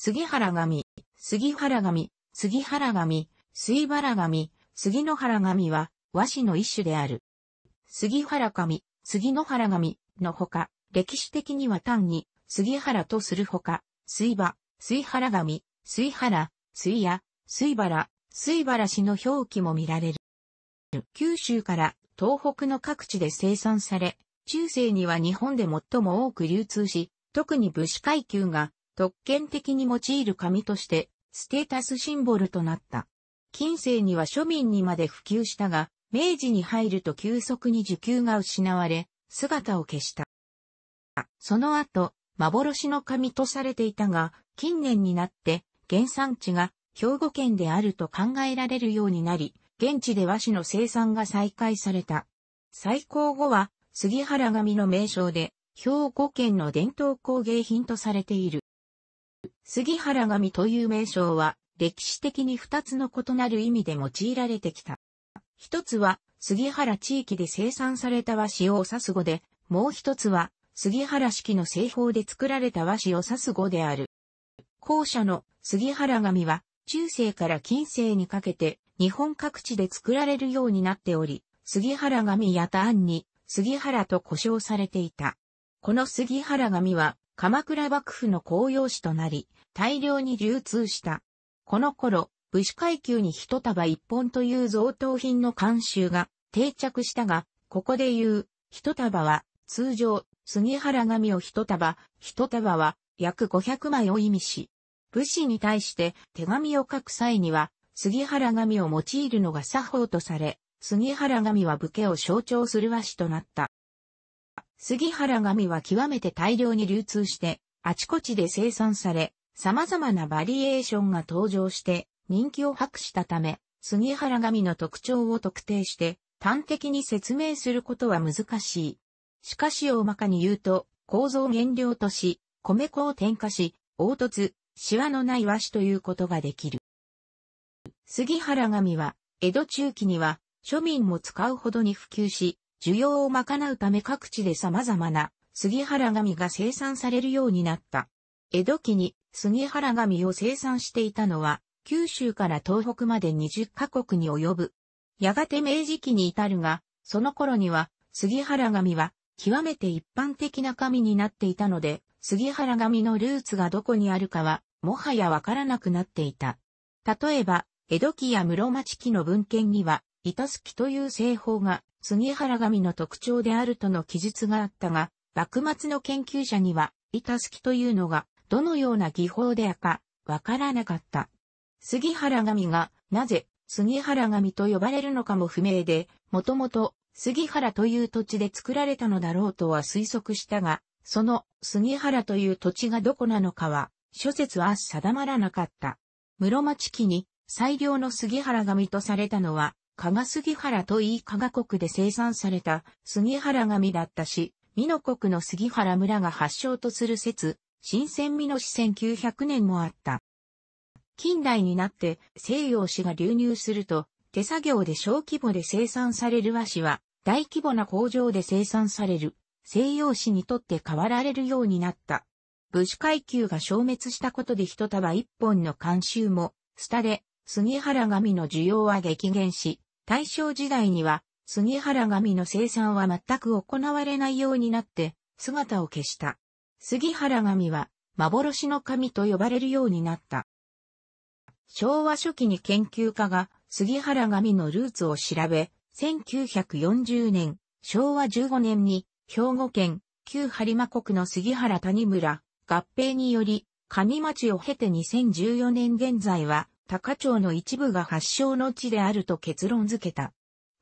杉原神、杉原神、杉原神、水原神、杉野原神は和紙の一種である。杉原神、杉野原神のほか、歴史的には単に杉原とするほか、水場、水原神、水原、水屋、水原、水原氏の表記も見られる。九州から東北の各地で生産され、中世には日本で最も多く流通し、特に武士階級が特権的に用いる紙として、ステータスシンボルとなった。近世には庶民にまで普及したが、明治に入ると急速に受給が失われ、姿を消した。その後、幻の紙とされていたが、近年になって、原産地が兵庫県であると考えられるようになり、現地で和紙の生産が再開された。再興後は、杉原紙の名称で、兵庫県の伝統工芸品とされている。杉原神という名称は、歴史的に二つの異なる意味で用いられてきた。一つは、杉原地域で生産された和紙を指す語で、もう一つは、杉原式の製法で作られた和紙を指す語である。後者の杉原神は、中世から近世にかけて、日本各地で作られるようになっており、杉原神や他案に、杉原と呼称されていた。この杉原神は、鎌倉幕府の公用紙となり、大量に流通した。この頃、武士階級に一束一本という贈答品の慣習が定着したが、ここで言う、一束は、通常、杉原紙を一束、一束は、約500枚を意味し、武士に対して手紙を書く際には、杉原紙を用いるのが作法とされ、杉原紙は武家を象徴する和紙となった。杉原紙は極めて大量に流通して、あちこちで生産され、様々なバリエーションが登場して人気を博したため、杉原紙の特徴を特定して端的に説明することは難しい。しかし大まかに言うと、構造原料とし、米粉を添加し、凹凸、シワのない和紙ということができる。杉原紙は、江戸中期には、庶民も使うほどに普及し、需要を賄うため各地で様々な杉原紙が生産されるようになった。江戸期に杉原紙を生産していたのは、九州から東北まで20カ国に及ぶ。やがて明治期に至るが、その頃には、杉原紙は、極めて一般的な紙になっていたので、杉原紙のルーツがどこにあるかは、もはやわからなくなっていた。例えば、江戸期や室町期の文献には、板すきという製法が杉原紙の特徴であるとの記述があったが、幕末の研究者には、板すきというのがどのような技法であか、わからなかった。杉原神が、なぜ、杉原神と呼ばれるのかも不明で、もともと、杉原という土地で作られたのだろうとは推測したが、その杉原という土地がどこなのかは、諸説は定まらなかった。室町期に最良の杉原神とされたのは、加賀杉原といい加賀国で生産された杉原神だったし、美濃国の杉原村が発祥とする説新鮮味の史1900年もあった。近代になって西洋紙が流入すると、手作業で小規模で生産される和紙は、大規模な工場で生産される西洋紙にとって変わられるようになった。武士階級が消滅したことで一束一本の慣習も、スタで杉原紙の需要は激減し、大正時代には杉原紙の生産は全く行われないようになって姿を消した。杉原神は幻の神と呼ばれるようになった。昭和初期に研究家が杉原神のルーツを調べ、1940年、昭和15年に兵庫県旧播磨国の杉原谷村合併により、上町を経て2014年現在は高町の一部が発祥の地であると結論付けた。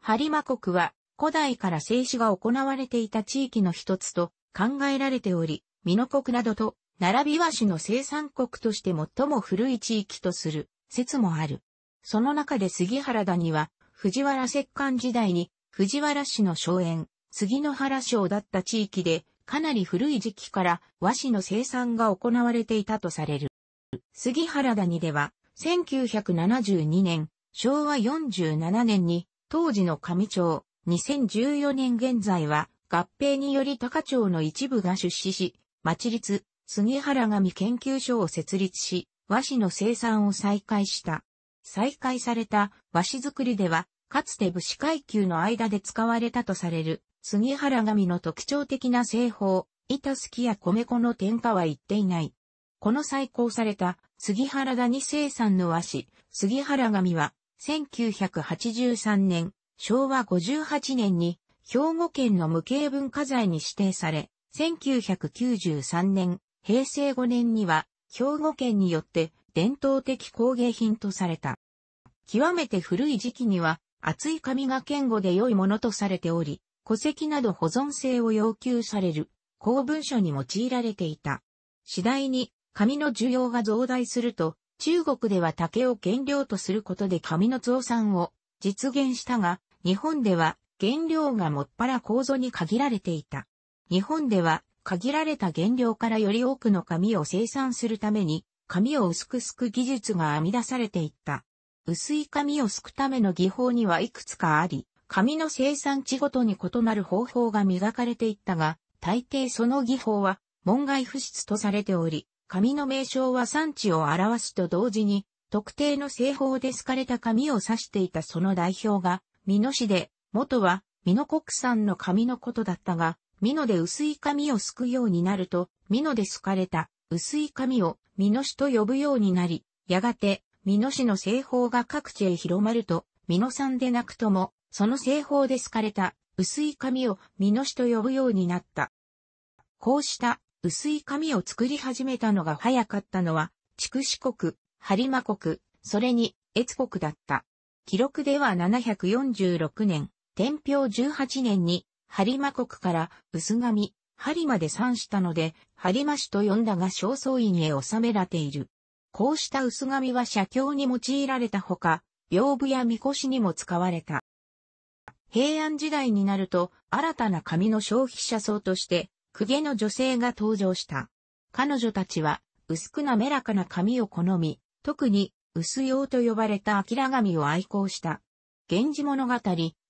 播磨国は古代から静止が行われていた地域の一つと考えられており、美濃国などと、並び和紙の生産国として最も古い地域とする説もある。その中で杉原谷は、藤原石棺時代に、藤原氏の荘園、杉野原省だった地域で、かなり古い時期から和紙の生産が行われていたとされる。杉原谷では、1972年、昭和47年に、当時の上町、2014年現在は、合併により高町の一部が出資し、町立、杉原紙研究所を設立し、和紙の生産を再開した。再開された和紙作りでは、かつて武士階級の間で使われたとされる、杉原紙の特徴的な製法、板すきや米粉の添加は言っていない。この再興された杉原谷生産の和紙、杉原紙は、1983年、昭和58年に、兵庫県の無形文化財に指定され、1993年、平成5年には、兵庫県によって伝統的工芸品とされた。極めて古い時期には、厚い紙が堅固で良いものとされており、戸籍など保存性を要求される公文書に用いられていた。次第に紙の需要が増大すると、中国では竹を原料とすることで紙の増産を実現したが、日本では原料がもっぱら構造に限られていた。日本では限られた原料からより多くの紙を生産するために、紙を薄くすく技術が編み出されていった。薄い紙をすくための技法にはいくつかあり、紙の生産地ごとに異なる方法が磨かれていったが、大抵その技法は門外不出とされており、紙の名称は産地を表すと同時に、特定の製法で好かれた紙を指していたその代表が、美濃市で、元は美濃国産の紙のことだったが、ミノで薄い髪をすくようになると、ミノですかれた薄い髪をミノ氏と呼ぶようになり、やがてミノ氏の製法が各地へ広まると、ミノさんでなくとも、その製法で好かれた薄い髪をミノ氏と呼ぶようになった。こうした薄い髪を作り始めたのが早かったのは、筑紫国、播磨国、それに越国だった。記録では746年、天平18年に播磨国から薄紙、播磨で産したので、播磨氏と呼んだが正倉院へ収められている。こうした薄紙は写経に用いられたほか、屏風やみこしにも使われた。平安時代になると、新たな紙の消費者層として、公家の女性が登場した。彼女たちは、薄く滑らかな紙を好み、特に、薄用と呼ばれた明ら紙を愛好した。源氏物語、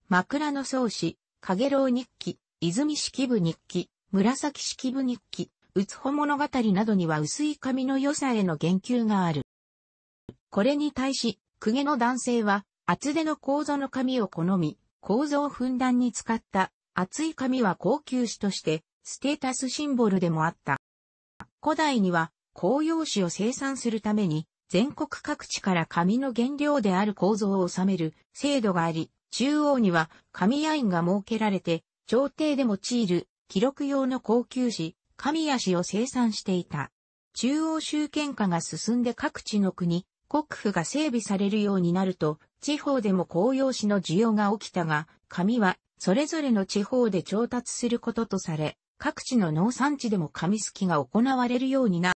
枕草子、影楼日記、泉式部日記、紫式部日記、うつほ物語などには薄い髪の良さへの言及がある。これに対し、公家の男性は、厚手の構造の髪を好み、構造をふんだんに使った、厚い髪は高級紙として、ステータスシンボルでもあった。古代には、紅葉紙を生産するために、全国各地から紙の原料である構造を収める制度があり、中央には紙アインが設けられて、朝廷で用いる記録用の高級紙、紙足を生産していた。中央集権化が進んで各地の国、国府が整備されるようになると、地方でも公用紙の需要が起きたが、紙はそれぞれの地方で調達することとされ、各地の農産地でも紙すきが行われるようになっ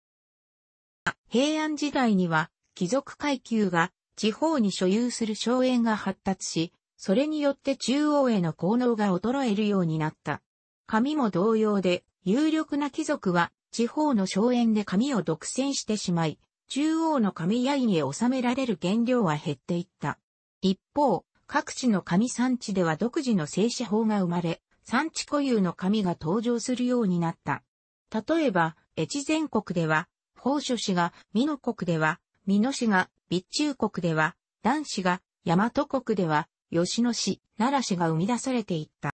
た。平安時代には貴族階級が地方に所有する荘園が発達し、それによって中央への効能が衰えるようになった。紙も同様で、有力な貴族は地方の荘園で紙を独占してしまい、中央の紙や院へ収められる原料は減っていった。一方、各地の紙産地では独自の製紙法が生まれ、産地固有の紙が登場するようになった。例えば、越前国では、宝書氏が、美濃国では、美濃氏が、備中国では、男子が、大和国では、吉野市、奈良市が生み出されていった。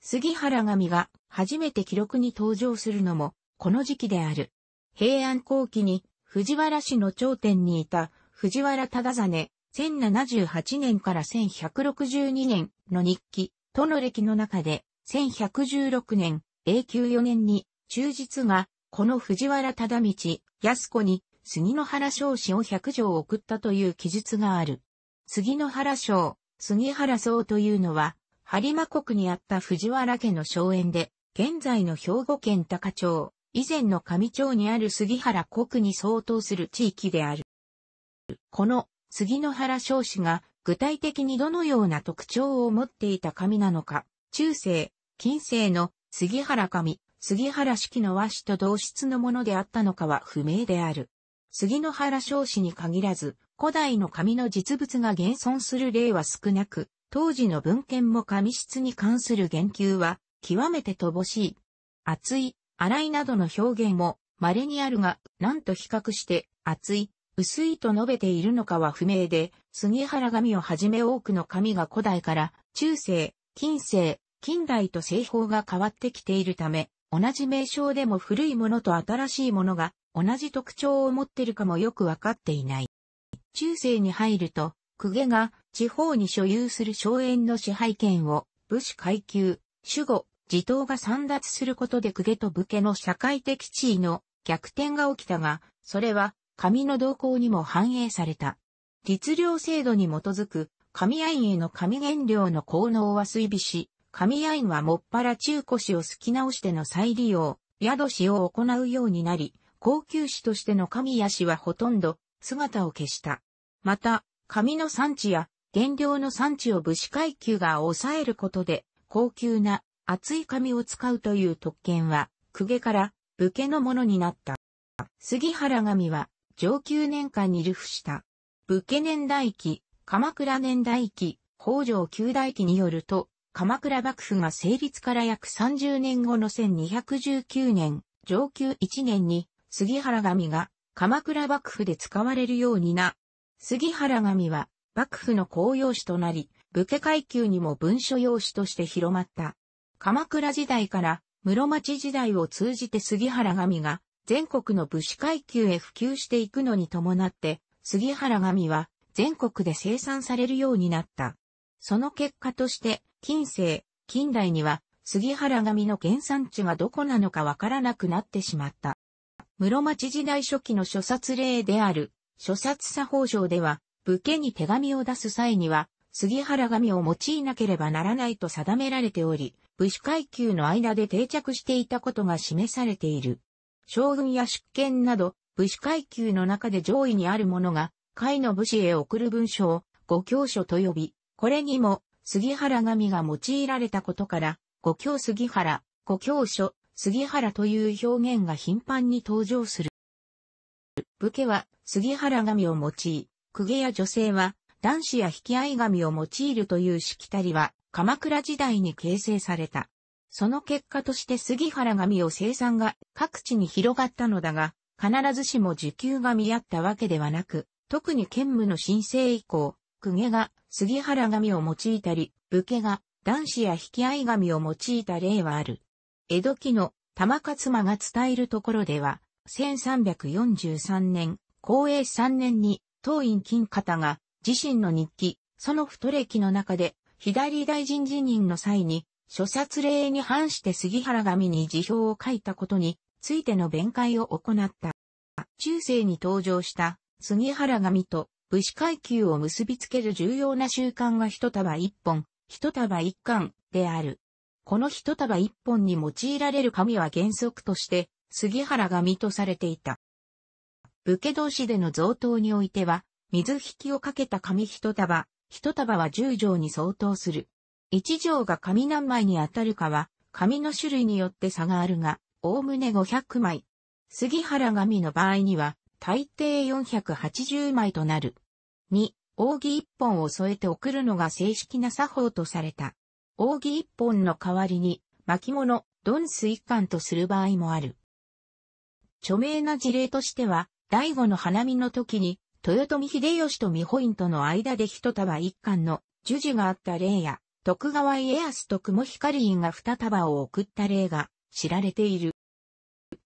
杉原神が初めて記録に登場するのもこの時期である。平安後期に藤原氏の頂点にいた藤原忠真、1078年から1162年の日記、との歴の中で、1116年、永久4年に、忠実が、この藤原忠道、安子に、杉野原少子を100条送ったという記述がある。杉野原省、杉原荘というのは、播磨国にあった藤原家の荘園で、現在の兵庫県高町、以前の上町にある杉原国に相当する地域である。この杉の原少子が具体的にどのような特徴を持っていた神なのか、中世、近世の杉原神、杉原式の和紙と同質のものであったのかは不明である。杉の原少子に限らず、古代の紙の実物が現存する例は少なく、当時の文献も紙質に関する言及は極めて乏しい。厚い、粗いなどの表現も稀にあるが、なんと比較して厚い、薄いと述べているのかは不明で、杉原紙をはじめ多くの紙が古代から中世、近世、近代と製法が変わってきているため、同じ名称でも古いものと新しいものが同じ特徴を持っているかもよくわかっていない。中世に入ると、公家が地方に所有する荘園の支配権を武士階級、守護、地頭が散脱することで公家と武家の社会的地位の逆転が起きたが、それは神の動向にも反映された。律令制度に基づく神愛への神原料の効能は水尾し、神愛はもっぱら中古紙を好き直しての再利用、宿紙を行うようになり、高級紙としての神や紙はほとんど姿を消した。また、紙の産地や原料の産地を武士階級が抑えることで、高級な厚い紙を使うという特権は、公家から武家のものになった。杉原紙は上級年間に流布した。武家年代記、鎌倉年代記、北条旧代記によると、鎌倉幕府が成立から約30年後の1219年、上級1年に杉原紙が鎌倉幕府で使われるようにな。杉原紙は幕府の公用紙となり、武家階級にも文書用紙として広まった。鎌倉時代から室町時代を通じて杉原紙が全国の武士階級へ普及していくのに伴って、杉原紙は全国で生産されるようになった。その結果として、近世、近代には杉原紙の原産地がどこなのかわからなくなってしまった。室町時代初期の諸殺例である、諸殺作法上では、武家に手紙を出す際には、杉原紙を用いなければならないと定められており、武士階級の間で定着していたことが示されている。将軍や出権など、武士階級の中で上位にあるものが、会の武士へ送る文書を、五教書と呼び、これにも、杉原紙が用いられたことから、五教杉原、五教書杉原という表現が頻繁に登場する。武家は杉原神を用い、公家や女性は男子や引き合い神を用いるというしきたりは鎌倉時代に形成された。その結果として杉原神を生産が各地に広がったのだが、必ずしも受給が見合ったわけではなく、特に兼務の申請以降、公家が杉原神を用いたり、武家が男子や引き合い神を用いた例はある。江戸期の玉勝馬が伝えるところでは、1343年、公営3年に、当院金方が、自身の日記、その太歴の中で、左大臣辞任の際に、諸殺令に反して杉原神に辞表を書いたことについての弁解を行った。中世に登場した杉原神と武士階級を結びつける重要な習慣が一束一本、一束一貫である。この一束一本に用いられる紙は原則として、杉原紙とされていた。武家同士での贈答においては、水引きをかけた紙一束、一束は十条に相当する。一条が紙何枚に当たるかは、紙の種類によって差があるが、おおむね500枚。杉原紙の場合には、大抵480枚となる。二、扇一本を添えて送るのが正式な作法とされた。扇一本の代わりに巻物、ス水貫とする場合もある。著名な事例としては、醍醐の花見の時に、豊臣秀吉と美保院との間で一束一貫の樹樹があった例や、徳川家康と雲光院が二束を送った例が知られている。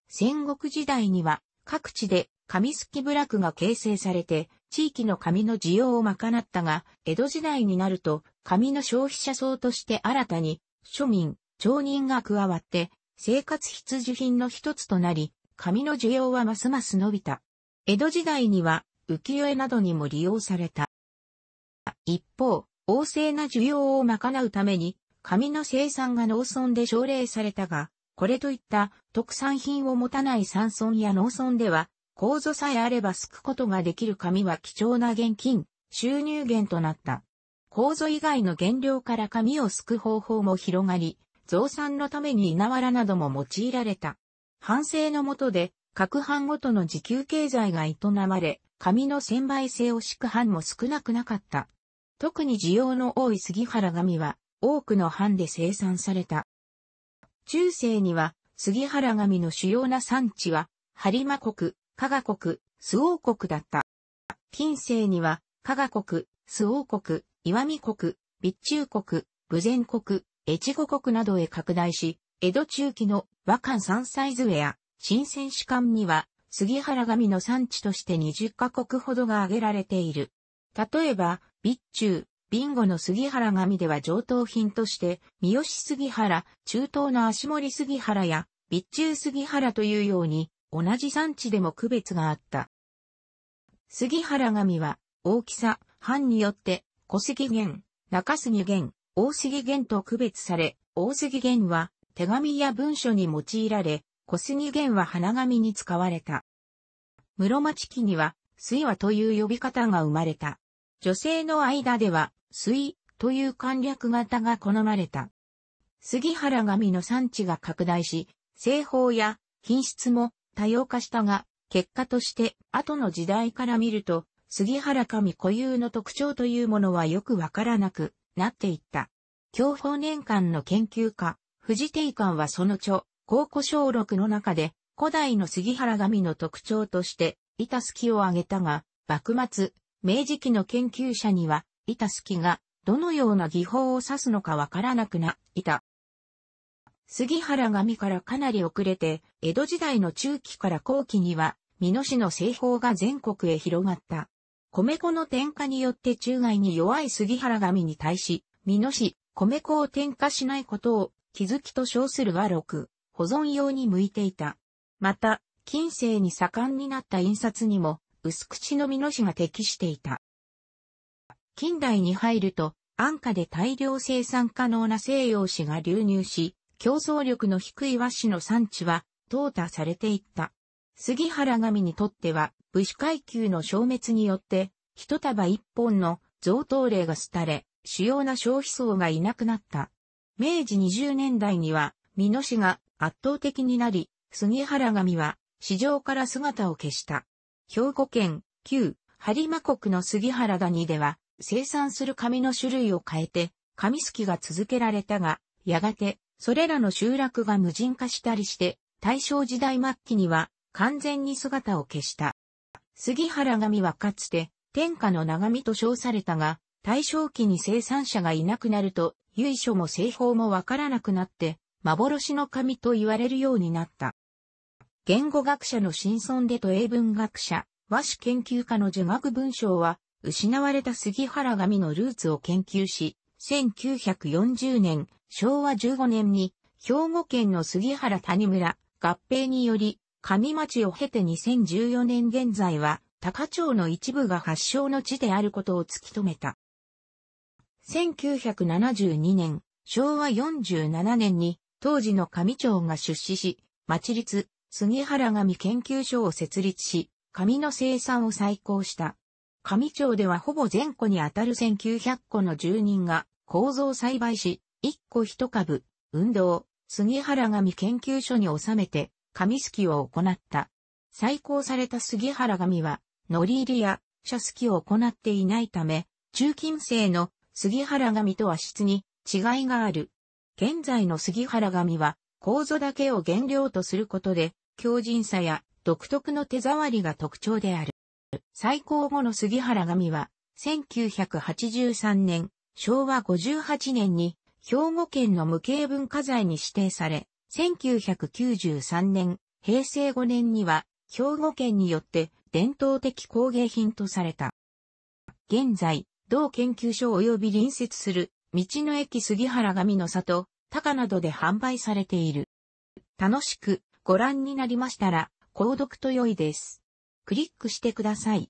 戦国時代には各地で紙すき部落が形成されて地域の紙の需要を賄ったが、江戸時代になると紙の消費者層として新たに、庶民、町人が加わって、生活必需品の一つとなり、紙の需要はますます伸びた。江戸時代には、浮世絵などにも利用された。一方、旺盛な需要を賄うために、紙の生産が農村で奨励されたが、これといった特産品を持たない山村や農村では、構造さえあればすくことができる紙は貴重な現金、収入源となった。構造以外の原料から紙をすく方法も広がり、増産のために稲わらなども用いられた。反省のもとで、各藩ごとの自給経済が営まれ、紙の専売性を敷く藩も少なくなかった。特に需要の多い杉原紙は、多くの藩で生産された。中世には、杉原紙の主要な産地は、播磨国、加賀国、周王国だった。近世には、加賀国、周王国、岩見国、備中国、武前国、越後国などへ拡大し、江戸中期の和漢ズウ図や新鮮史観には、杉原神の産地として20カ国ほどが挙げられている。例えば、備中、ビンゴの杉原紙では上等品として、三好杉原、中東の足森杉原や、備中杉原というように、同じ産地でも区別があった。杉原紙は、大きさ、藩によって、小杉玄、中杉玄、大杉玄と区別され、大杉玄は手紙や文書に用いられ、小杉玄は花紙に使われた。室町期には、水和という呼び方が生まれた。女性の間では、水という簡略型が好まれた。杉原紙の産地が拡大し、製法や品質も多様化したが、結果として後の時代から見ると、杉原神固有の特徴というものはよくわからなくなっていった。教法年間の研究家、藤定館はその著、考古小録の中で、古代の杉原神の特徴として、板隙を挙げたが、幕末、明治期の研究者には、板隙が、どのような技法を指すのかわからなくな、いた。杉原神からかなり遅れて、江戸時代の中期から後期には、美濃市の製法が全国へ広がった。米粉の添加によって中外に弱い杉原神に対し、美濃市、米粉を添加しないことを気づきと称する和録、保存用に向いていた。また、近世に盛んになった印刷にも、薄口の美濃市が適していた。近代に入ると、安価で大量生産可能な西洋紙が流入し、競争力の低い和紙の産地は、淘汰されていった。杉原神にとっては、武士階級の消滅によって、一束一本の贈答令が廃れ、主要な消費層がいなくなった。明治20年代には、美濃市が圧倒的になり、杉原神は市場から姿を消した。兵庫県、旧、播磨国の杉原谷では、生産する紙の種類を変えて、紙すきが続けられたが、やがて、それらの集落が無人化したりして、大正時代末期には、完全に姿を消した。杉原神はかつて、天下の長身と称されたが、大正期に生産者がいなくなると、由緒も製法もわからなくなって、幻の神と言われるようになった。言語学者の新村でと英文学者、和紙研究家の儒学文章は、失われた杉原神のルーツを研究し、1940年、昭和15年に、兵庫県の杉原谷村、合併により、上町を経て2014年現在は、高町の一部が発祥の地であることを突き止めた。1972年、昭和47年に、当時の上町が出資し、町立杉原神研究所を設立し、紙の生産を再興した。上町ではほぼ全戸にあたる1900個の住人が構造栽培し、1個1株、運動、杉原神研究所に収めて、紙すきを行った。再興された杉原紙は、乗り入れや、車すきを行っていないため、中近世の杉原紙とは質に違いがある。現在の杉原紙は、構造だけを原料とすることで、強靭さや独特の手触りが特徴である。最高後の杉原紙は、1983年、昭和58年に、兵庫県の無形文化財に指定され、1993年、平成5年には、兵庫県によって伝統的工芸品とされた。現在、同研究所及び隣接する、道の駅杉原神の里、高などで販売されている。楽しくご覧になりましたら、購読と良いです。クリックしてください。